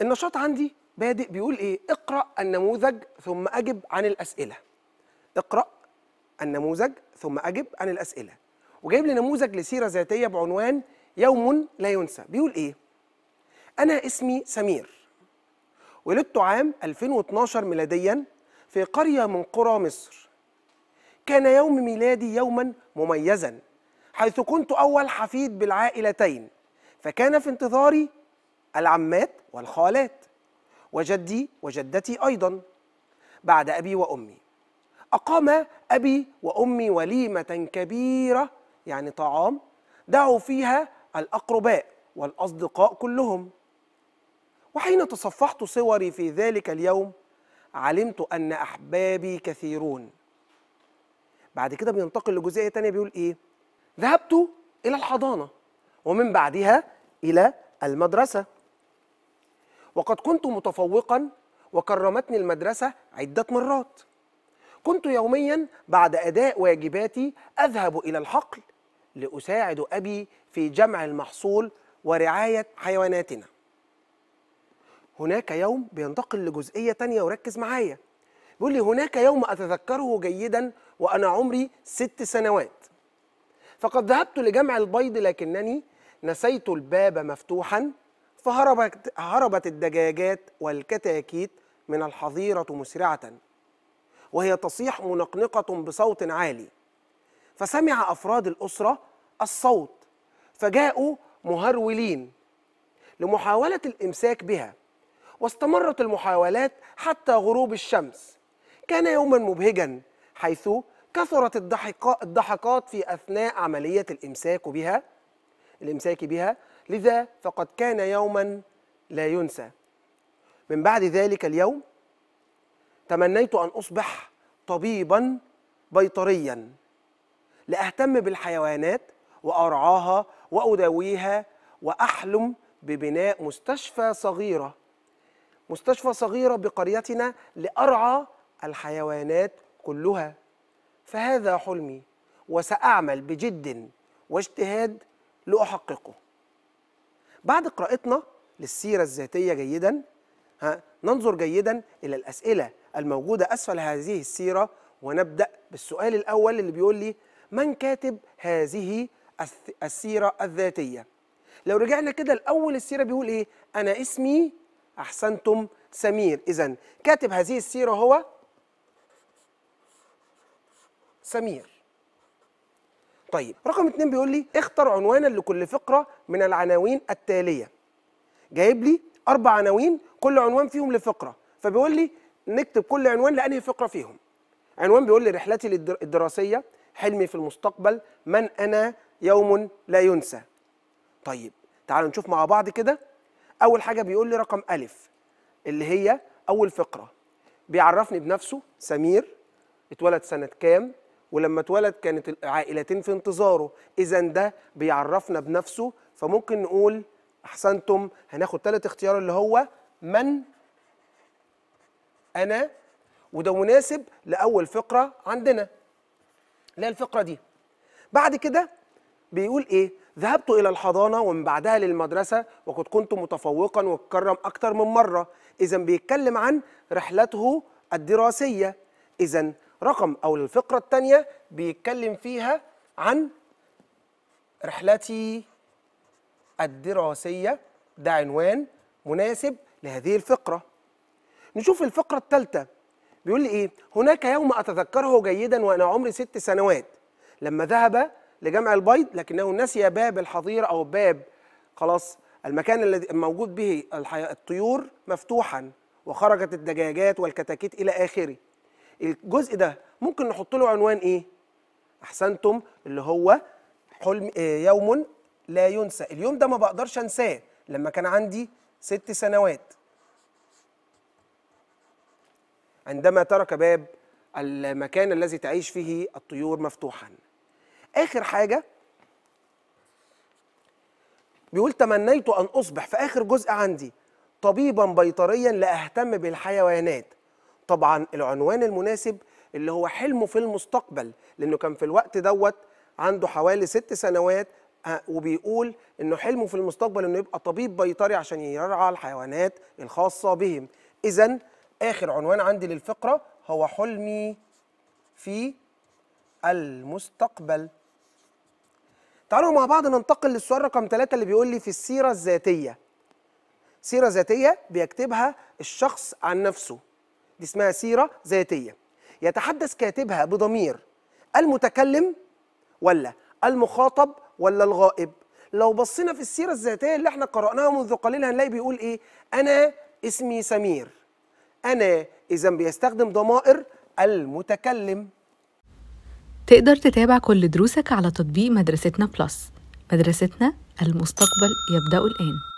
النشاط عندي بادئ بيقول ايه اقرا النموذج ثم اجب عن الاسئله اقرا النموذج ثم اجب عن الاسئله وجايب لي نموذج لسيره ذاتيه بعنوان يوم لا ينسى بيقول ايه انا اسمي سمير ولدت عام 2012 ميلاديا في قريه من قرى مصر كان يوم ميلادي يوما مميزا حيث كنت اول حفيد بالعائلتين فكان في انتظاري العمات والخالات وجدي وجدتي أيضا بعد أبي وأمي أقام أبي وأمي وليمة كبيرة يعني طعام دعوا فيها الأقرباء والأصدقاء كلهم وحين تصفحت صوري في ذلك اليوم علمت أن أحبابي كثيرون بعد كده بينتقل لجزئية تانية بيقول إيه ذهبت إلى الحضانة ومن بعدها إلى المدرسة وقد كنت متفوقا وكرمتني المدرسة عدة مرات كنت يوميا بعد أداء واجباتي أذهب إلى الحقل لأساعد أبي في جمع المحصول ورعاية حيواناتنا هناك يوم بينتقل لجزئية تانية وركز معايا بيقول لي هناك يوم أتذكره جيدا وأنا عمري ست سنوات فقد ذهبت لجمع البيض لكنني نسيت الباب مفتوحا فهربت هربت الدجاجات والكتاكيت من الحظيرة مسرعة وهي تصيح منقنقة بصوت عالي فسمع أفراد الأسرة الصوت فجاءوا مهرولين لمحاولة الإمساك بها واستمرت المحاولات حتى غروب الشمس كان يوما مبهجا حيث كثرت الضحكات في أثناء عملية الإمساك بها الإمساك بها لذا فقد كان يوما لا ينسى من بعد ذلك اليوم تمنيت ان اصبح طبيبا بيطريا لاهتم بالحيوانات وارعاها واداويها واحلم ببناء مستشفى صغيره مستشفى صغيره بقريتنا لارعى الحيوانات كلها فهذا حلمي وساعمل بجد واجتهاد لاحققه بعد قراءتنا للسيرة الذاتية جيدا ها ننظر جيدا إلى الأسئلة الموجودة أسفل هذه السيرة ونبدأ بالسؤال الأول اللي بيقول لي من كاتب هذه السيرة الذاتية لو رجعنا كده لأول السيرة بيقول إيه أنا اسمي أحسنتم سمير إذا كاتب هذه السيرة هو سمير طيب رقم اتنين بيقول لي اختر عنوانا لكل فقرة من العناوين التالية جايب لي أربع عناوين كل عنوان فيهم لفقرة فبيقول لي نكتب كل عنوان لأنهي فقرة فيهم عنوان بيقول لي رحلتي الدراسية حلمي في المستقبل من أنا يوم لا ينسى طيب تعالوا نشوف مع بعض كده أول حاجة بيقول لي رقم ألف اللي هي أول فقرة بيعرفني بنفسه سمير اتولد سنة كام ولما اتولد كانت العائلتين في انتظاره اذا ده بيعرفنا بنفسه فممكن نقول احسنتم هناخد ثالث اختيار اللي هو من انا وده مناسب لاول فقره عندنا اللي هي الفقره دي بعد كده بيقول ايه ذهبت الى الحضانه ومن بعدها للمدرسه وقد كنت متفوقا واتكرم اكتر من مره اذا بيتكلم عن رحلته الدراسيه اذا رقم او الفقره الثانيه بيتكلم فيها عن رحلتي الدراسيه ده عنوان مناسب لهذه الفقره نشوف الفقره الثالثه بيقول لي ايه هناك يوم اتذكره جيدا وانا عمري ست سنوات لما ذهب لجمع البيض لكنه نسي باب الحظيره او باب خلاص المكان الذي موجود به الطيور مفتوحا وخرجت الدجاجات والكتاكيت الى اخره الجزء ده ممكن نحط له عنوان ايه احسنتم اللي هو حلم آه، يوم لا ينسى اليوم ده ما بقدرش انساه لما كان عندي ست سنوات عندما ترك باب المكان الذي تعيش فيه الطيور مفتوحا اخر حاجه بيقول تمنيت ان اصبح في اخر جزء عندي طبيبا بيطريا لاهتم بالحيوانات طبعا العنوان المناسب اللي هو حلمه في المستقبل لانه كان في الوقت دوت عنده حوالي ست سنوات آه، وبيقول انه حلمه في المستقبل انه يبقى طبيب بيطري عشان يرعى الحيوانات الخاصه بهم اذا اخر عنوان عندي للفقره هو حلمي في المستقبل تعالوا مع بعض ننتقل للسؤال رقم ثلاثة اللي بيقول لي في السيرة الذاتية سيرة ذاتية بيكتبها الشخص عن نفسه دي اسمها سيرة ذاتية يتحدث كاتبها بضمير المتكلم ولا المخاطب ولا الغائب لو بصينا في السيرة الذاتية اللي احنا قرأناها منذ قليل هنلاقي بيقول ايه أنا اسمي سمير أنا إذا بيستخدم ضمائر المتكلم تقدر تتابع كل دروسك على تطبيق مدرستنا بلس مدرستنا المستقبل يبدأ الآن